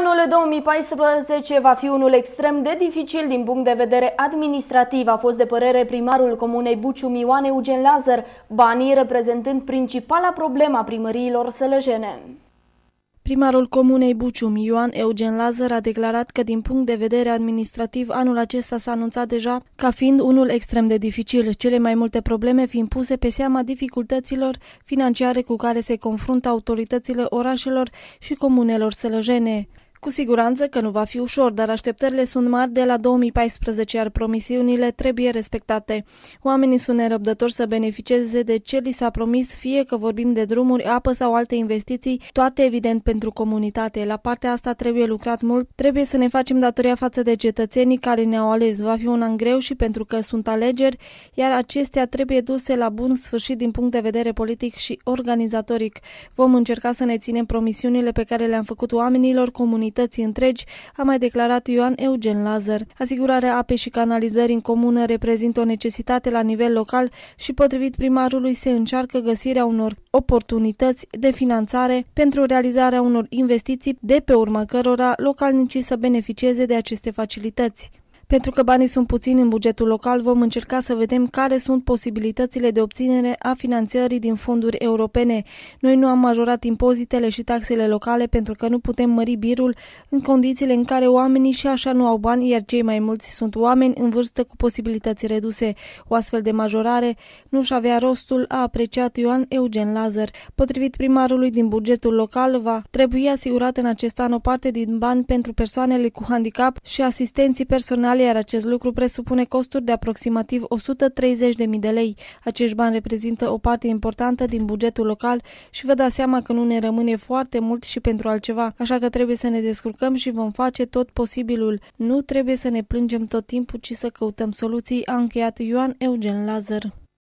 Anul 2014 va fi unul extrem de dificil din punct de vedere administrativ, a fost de părere primarul comunei Buciu Mioane Eugen Lazar, banii reprezentând principala problemă a primăriilor sălăjene. Primarul Comunei Bucium, Ioan Eugen Lazar, a declarat că din punct de vedere administrativ anul acesta s-a anunțat deja ca fiind unul extrem de dificil, cele mai multe probleme fiind puse pe seama dificultăților financiare cu care se confruntă autoritățile orașelor și comunelor sălăjene. Cu siguranță că nu va fi ușor, dar așteptările sunt mari de la 2014, iar promisiunile trebuie respectate. Oamenii sunt nerăbdători să beneficieze de ce li s-a promis, fie că vorbim de drumuri, apă sau alte investiții, toate evident pentru comunitate. La partea asta trebuie lucrat mult, trebuie să ne facem datoria față de cetățenii care ne-au ales. Va fi un an greu și pentru că sunt alegeri, iar acestea trebuie duse la bun sfârșit din punct de vedere politic și organizatoric. Vom încerca să ne ținem promisiunile pe care le-am făcut oamenilor comunității comunității întregi, a mai declarat Ioan Eugen Lazar. Asigurarea apei și canalizării în comună reprezintă o necesitate la nivel local și potrivit primarului se încearcă găsirea unor oportunități de finanțare pentru realizarea unor investiții de pe urma cărora localnicii să beneficieze de aceste facilități. Pentru că banii sunt puțini în bugetul local, vom încerca să vedem care sunt posibilitățile de obținere a finanțării din fonduri europene. Noi nu am majorat impozitele și taxele locale pentru că nu putem mări birul în condițiile în care oamenii și așa nu au bani, iar cei mai mulți sunt oameni în vârstă cu posibilități reduse. O astfel de majorare nu-și avea rostul, a apreciat Ioan Eugen Lazar. Potrivit primarului din bugetul local, va trebui asigurat în acest an o parte din bani pentru persoanele cu handicap și asistenții personale iar acest lucru presupune costuri de aproximativ 130.000 de lei. Acești bani reprezintă o parte importantă din bugetul local și vă dați seama că nu ne rămâne foarte mult și pentru altceva, așa că trebuie să ne descurcăm și vom face tot posibilul. Nu trebuie să ne plângem tot timpul, ci să căutăm soluții, a încheiat Ioan Eugen Lazar.